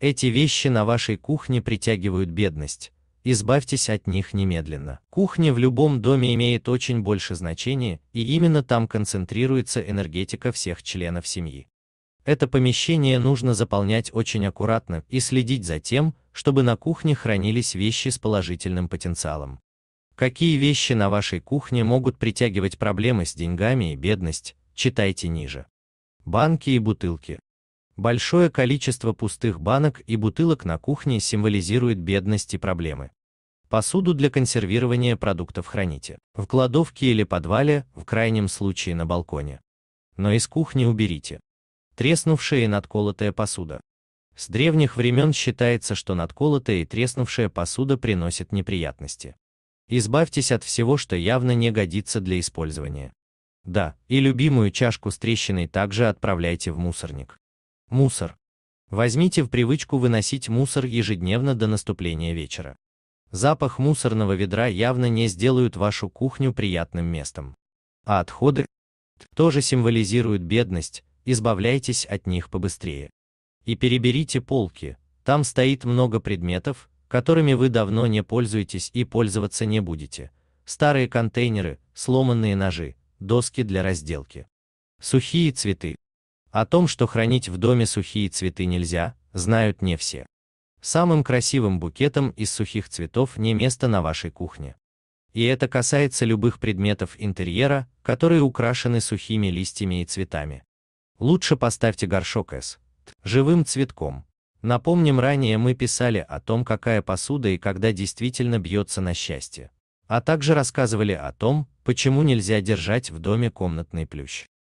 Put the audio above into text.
Эти вещи на вашей кухне притягивают бедность. Избавьтесь от них немедленно. Кухня в любом доме имеет очень больше значения, и именно там концентрируется энергетика всех членов семьи. Это помещение нужно заполнять очень аккуратно и следить за тем, чтобы на кухне хранились вещи с положительным потенциалом. Какие вещи на вашей кухне могут притягивать проблемы с деньгами и бедность, читайте ниже. Банки и бутылки. Большое количество пустых банок и бутылок на кухне символизирует бедность и проблемы. Посуду для консервирования продуктов храните. В кладовке или подвале, в крайнем случае на балконе. Но из кухни уберите. Треснувшая и надколотая посуда. С древних времен считается, что надколотая и треснувшая посуда приносит неприятности. Избавьтесь от всего, что явно не годится для использования. Да, и любимую чашку с трещиной также отправляйте в мусорник. Мусор. Возьмите в привычку выносить мусор ежедневно до наступления вечера. Запах мусорного ведра явно не сделают вашу кухню приятным местом. А отходы тоже символизируют бедность, избавляйтесь от них побыстрее. И переберите полки, там стоит много предметов, которыми вы давно не пользуетесь и пользоваться не будете. Старые контейнеры, сломанные ножи, доски для разделки. Сухие цветы. О том, что хранить в доме сухие цветы нельзя, знают не все. Самым красивым букетом из сухих цветов не место на вашей кухне. И это касается любых предметов интерьера, которые украшены сухими листьями и цветами. Лучше поставьте горшок с живым цветком. Напомним, ранее мы писали о том, какая посуда и когда действительно бьется на счастье. А также рассказывали о том, почему нельзя держать в доме комнатный плющ.